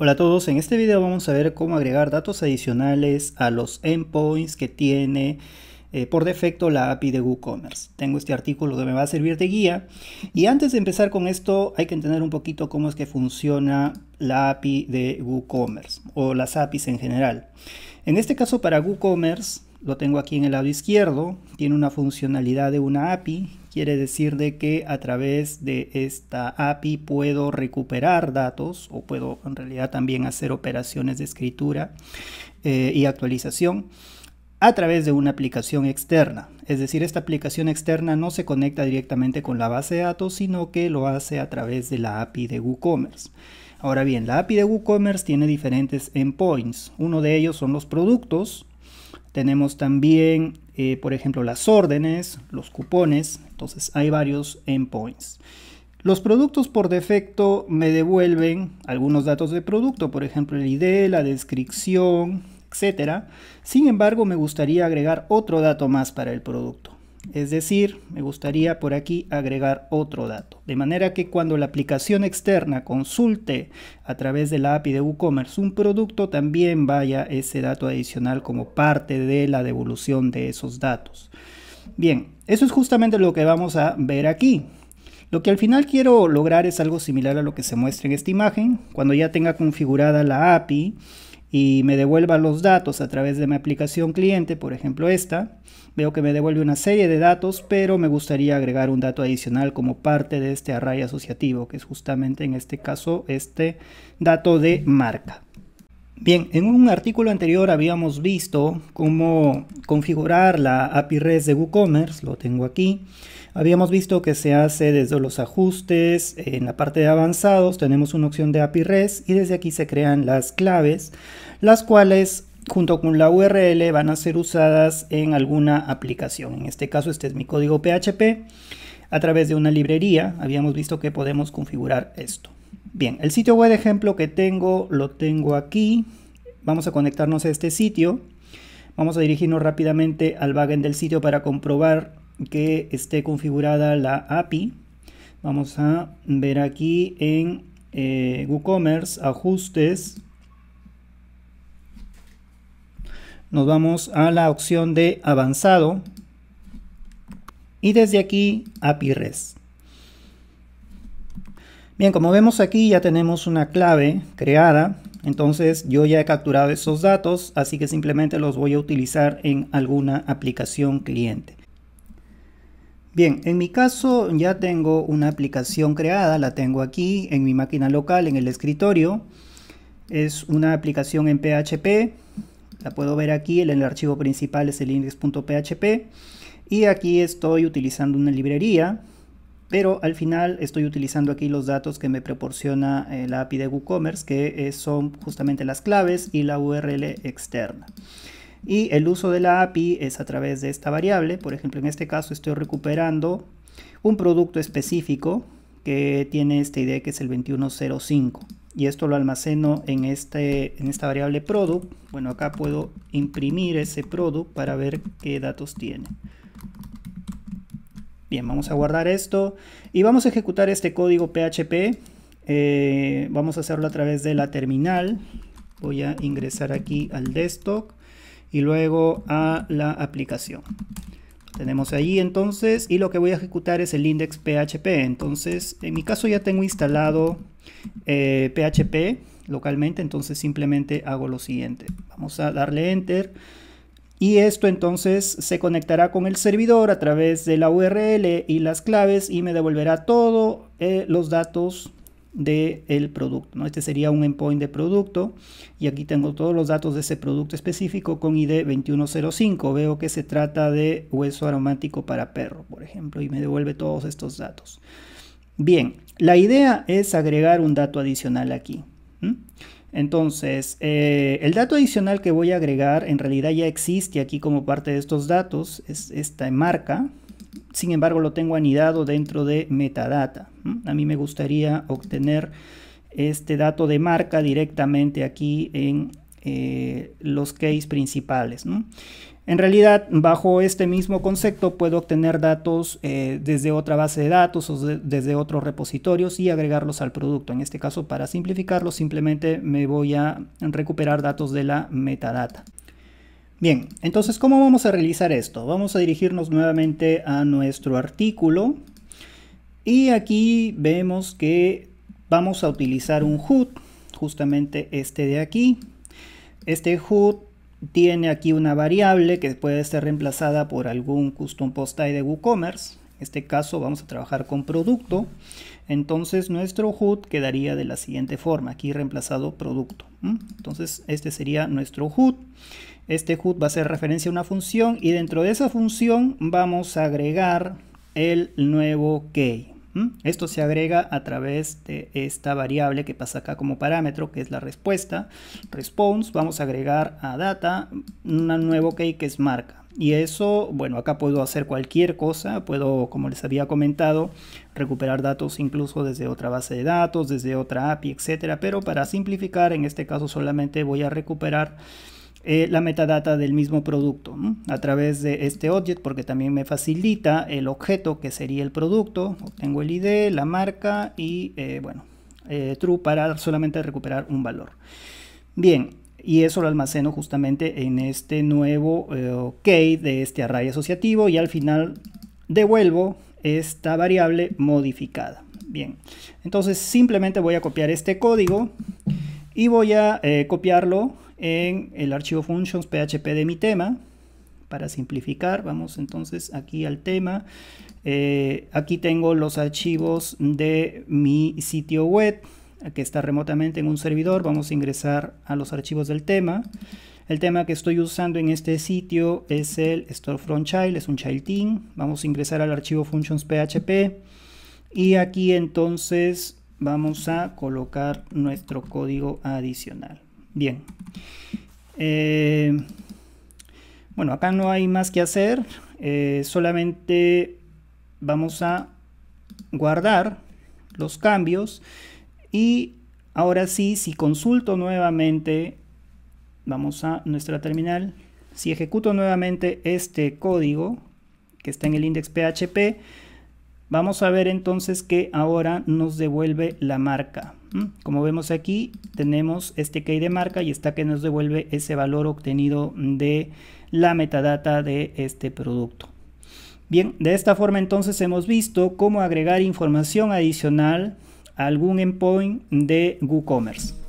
Hola a todos, en este video vamos a ver cómo agregar datos adicionales a los endpoints que tiene eh, por defecto la API de WooCommerce. Tengo este artículo que me va a servir de guía y antes de empezar con esto hay que entender un poquito cómo es que funciona la API de WooCommerce o las APIs en general. En este caso para WooCommerce lo tengo aquí en el lado izquierdo, tiene una funcionalidad de una API, quiere decir de que a través de esta API puedo recuperar datos o puedo en realidad también hacer operaciones de escritura eh, y actualización a través de una aplicación externa. Es decir, esta aplicación externa no se conecta directamente con la base de datos, sino que lo hace a través de la API de WooCommerce. Ahora bien, la API de WooCommerce tiene diferentes endpoints. Uno de ellos son los productos, tenemos también, eh, por ejemplo, las órdenes, los cupones. Entonces hay varios endpoints. Los productos por defecto me devuelven algunos datos de producto, por ejemplo, el ID, la descripción, etc. Sin embargo, me gustaría agregar otro dato más para el producto. Es decir, me gustaría por aquí agregar otro dato. De manera que cuando la aplicación externa consulte a través de la API de WooCommerce un producto, también vaya ese dato adicional como parte de la devolución de esos datos. Bien, eso es justamente lo que vamos a ver aquí. Lo que al final quiero lograr es algo similar a lo que se muestra en esta imagen. Cuando ya tenga configurada la API, y me devuelva los datos a través de mi aplicación cliente, por ejemplo esta, veo que me devuelve una serie de datos, pero me gustaría agregar un dato adicional como parte de este array asociativo, que es justamente en este caso este dato de marca. Bien, en un artículo anterior habíamos visto cómo configurar la API REST de WooCommerce, lo tengo aquí, Habíamos visto que se hace desde los ajustes, en la parte de avanzados tenemos una opción de API res y desde aquí se crean las claves, las cuales junto con la URL van a ser usadas en alguna aplicación. En este caso este es mi código PHP. A través de una librería habíamos visto que podemos configurar esto. Bien, el sitio web de ejemplo que tengo lo tengo aquí. Vamos a conectarnos a este sitio. Vamos a dirigirnos rápidamente al backend del sitio para comprobar que esté configurada la API. Vamos a ver aquí en eh, WooCommerce, ajustes. Nos vamos a la opción de avanzado. Y desde aquí, API REST. Bien, como vemos aquí ya tenemos una clave creada, entonces yo ya he capturado esos datos, así que simplemente los voy a utilizar en alguna aplicación cliente. Bien, en mi caso ya tengo una aplicación creada, la tengo aquí en mi máquina local, en el escritorio. Es una aplicación en PHP, la puedo ver aquí, el, el archivo principal es el index.php. Y aquí estoy utilizando una librería, pero al final estoy utilizando aquí los datos que me proporciona eh, la API de WooCommerce, que eh, son justamente las claves y la URL externa. Y el uso de la API es a través de esta variable. Por ejemplo, en este caso estoy recuperando un producto específico que tiene esta idea que es el 2105. Y esto lo almaceno en, este, en esta variable product. Bueno, acá puedo imprimir ese product para ver qué datos tiene. Bien, vamos a guardar esto y vamos a ejecutar este código PHP. Eh, vamos a hacerlo a través de la terminal. Voy a ingresar aquí al desktop y luego a la aplicación. tenemos ahí entonces y lo que voy a ejecutar es el index PHP. Entonces, en mi caso ya tengo instalado PHP eh, localmente, entonces simplemente hago lo siguiente. Vamos a darle enter. Y esto entonces se conectará con el servidor a través de la URL y las claves y me devolverá todos eh, los datos del producto. ¿no? Este sería un endpoint de producto y aquí tengo todos los datos de ese producto específico con ID 2105. Veo que se trata de hueso aromático para perro, por ejemplo, y me devuelve todos estos datos. Bien, la idea es agregar un dato adicional aquí. Entonces, eh, el dato adicional que voy a agregar en realidad ya existe aquí como parte de estos datos, es esta marca, sin embargo lo tengo anidado dentro de metadata. A mí me gustaría obtener este dato de marca directamente aquí en eh, los case principales. En realidad, bajo este mismo concepto puedo obtener datos eh, desde otra base de datos o desde otros repositorios y agregarlos al producto. En este caso, para simplificarlo, simplemente me voy a recuperar datos de la metadata. Bien, entonces, ¿cómo vamos a realizar esto? Vamos a dirigirnos nuevamente a nuestro artículo y aquí vemos que vamos a utilizar un HUD, justamente este de aquí. Este HUD tiene aquí una variable que puede ser reemplazada por algún custom post de WooCommerce. En este caso vamos a trabajar con producto. Entonces nuestro HUD quedaría de la siguiente forma, aquí reemplazado producto. Entonces este sería nuestro HUD. Este HUD va a ser referencia a una función y dentro de esa función vamos a agregar el nuevo key. Esto se agrega a través de esta variable que pasa acá como parámetro, que es la respuesta. Response, vamos a agregar a data un nuevo key que es marca. Y eso, bueno, acá puedo hacer cualquier cosa, puedo, como les había comentado, recuperar datos incluso desde otra base de datos, desde otra API, etc. Pero para simplificar, en este caso solamente voy a recuperar eh, la metadata del mismo producto a través de este object porque también me facilita el objeto que sería el producto. Obtengo el ID, la marca y eh, bueno, eh, true para solamente recuperar un valor. Bien, y eso lo almaceno justamente en este nuevo key de este array asociativo y al final devuelvo esta variable modificada. Bien, entonces simplemente voy a copiar este código y voy a copiarlo en el archivo functions php de mi tema. Para simplificar, vamos entonces aquí al tema. Eh, aquí tengo los archivos de mi sitio web que está remotamente en un servidor. Vamos a ingresar a los archivos del tema. El tema que estoy usando en este sitio es el Storefront Child, es un child team. Vamos a ingresar al archivo functions php y aquí entonces vamos a colocar nuestro código adicional. Bien. Eh, bueno, acá no hay más que hacer. Eh, solamente vamos a guardar los cambios. Y ahora sí, si consulto nuevamente, vamos a nuestra terminal. Si ejecuto nuevamente este código que está en el php Vamos a ver entonces que ahora nos devuelve la marca. Como vemos aquí, tenemos este key de marca y está que nos devuelve ese valor obtenido de la metadata de este producto. Bien, de esta forma entonces hemos visto cómo agregar información adicional a algún endpoint de WooCommerce.